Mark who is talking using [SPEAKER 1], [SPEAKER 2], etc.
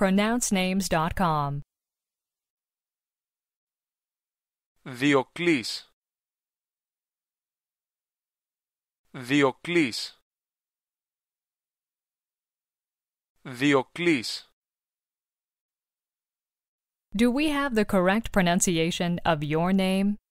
[SPEAKER 1] pronouncenames.com.
[SPEAKER 2] Διοκλής Διοκλής Διοκλής
[SPEAKER 1] Do we have the correct pronunciation of your name?